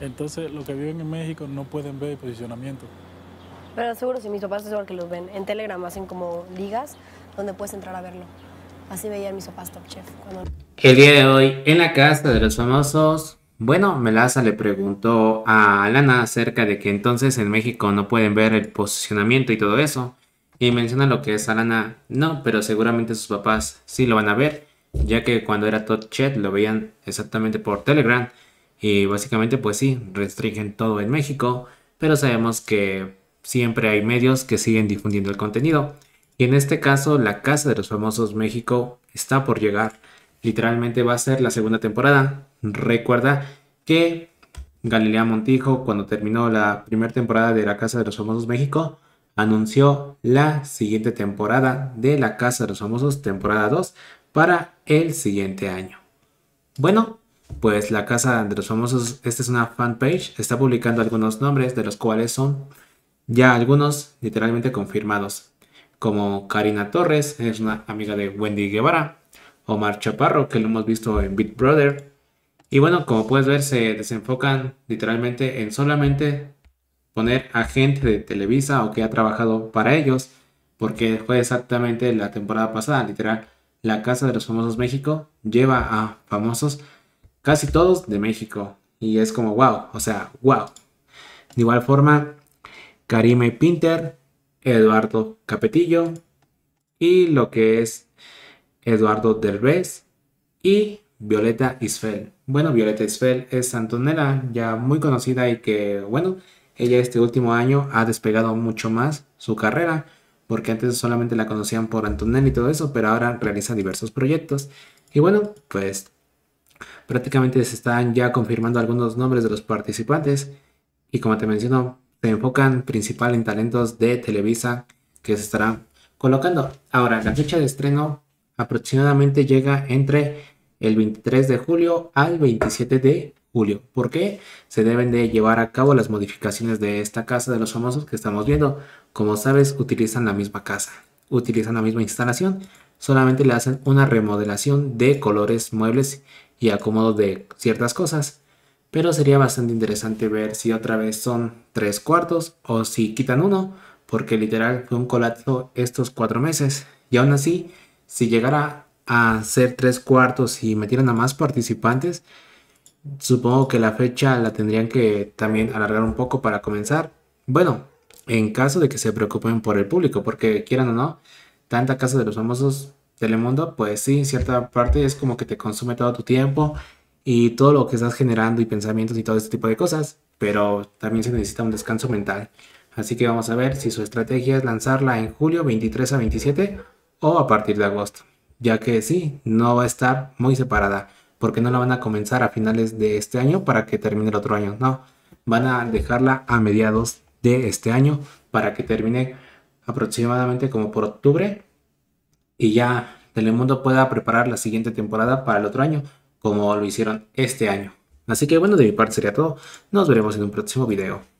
Entonces, los que viven en México no pueden ver el posicionamiento. Pero seguro, si mis papás es que los ven. En Telegram hacen como ligas donde puedes entrar a verlo. Así veían mis papás Top Chef. El día de hoy, en la casa de los famosos, bueno, Melaza le preguntó a Alana acerca de que entonces en México no pueden ver el posicionamiento y todo eso. Y menciona lo que es Alana, no, pero seguramente sus papás sí lo van a ver, ya que cuando era Top Chef lo veían exactamente por Telegram. Y básicamente, pues sí, restringen todo en México, pero sabemos que siempre hay medios que siguen difundiendo el contenido. Y en este caso, la Casa de los Famosos México está por llegar. Literalmente va a ser la segunda temporada. Recuerda que Galilea Montijo, cuando terminó la primera temporada de la Casa de los Famosos México, anunció la siguiente temporada de la Casa de los Famosos, temporada 2, para el siguiente año. Bueno, pues la Casa de los Famosos, esta es una fanpage, está publicando algunos nombres de los cuales son ya algunos literalmente confirmados, como Karina Torres, es una amiga de Wendy Guevara, Omar Chaparro, que lo hemos visto en Big Brother, y bueno, como puedes ver, se desenfocan literalmente en solamente poner a gente de Televisa o que ha trabajado para ellos, porque fue exactamente la temporada pasada, literal, la Casa de los Famosos México lleva a famosos casi todos de México. Y es como, wow, o sea, wow. De igual forma, Karime Pinter, Eduardo Capetillo y lo que es Eduardo Derbez y Violeta Isfel. Bueno, Violeta Isfel es Antonella, ya muy conocida y que, bueno, ella este último año ha despegado mucho más su carrera, porque antes solamente la conocían por Antonella y todo eso, pero ahora realiza diversos proyectos. Y bueno, pues prácticamente se están ya confirmando algunos nombres de los participantes y como te menciono, se enfocan principal en talentos de Televisa que se estarán colocando. Ahora, la fecha de estreno aproximadamente llega entre el 23 de julio al 27 de julio, porque se deben de llevar a cabo las modificaciones de esta casa de los famosos que estamos viendo. Como sabes, utilizan la misma casa, utilizan la misma instalación, solamente le hacen una remodelación de colores, muebles y acomodo de ciertas cosas. Pero sería bastante interesante ver si otra vez son tres cuartos o si quitan uno, porque literal fue un colapso estos cuatro meses. Y aún así, si llegara a ser tres cuartos y metieran a más participantes, supongo que la fecha la tendrían que también alargar un poco para comenzar. Bueno, en caso de que se preocupen por el público, porque quieran o no, tanta casa de los famosos Telemundo, pues sí, cierta parte es como que te consume todo tu tiempo y todo lo que estás generando y pensamientos y todo este tipo de cosas, pero también se necesita un descanso mental. Así que vamos a ver si su estrategia es lanzarla en julio 23 a 27 o a partir de agosto, ya que sí, no va a estar muy separada, porque no la van a comenzar a finales de este año para que termine el otro año, no, van a dejarla a mediados de este año para que termine aproximadamente como por octubre y ya Telemundo pueda preparar la siguiente temporada para el otro año, como lo hicieron este año. Así que bueno, de mi parte sería todo. Nos veremos en un próximo video.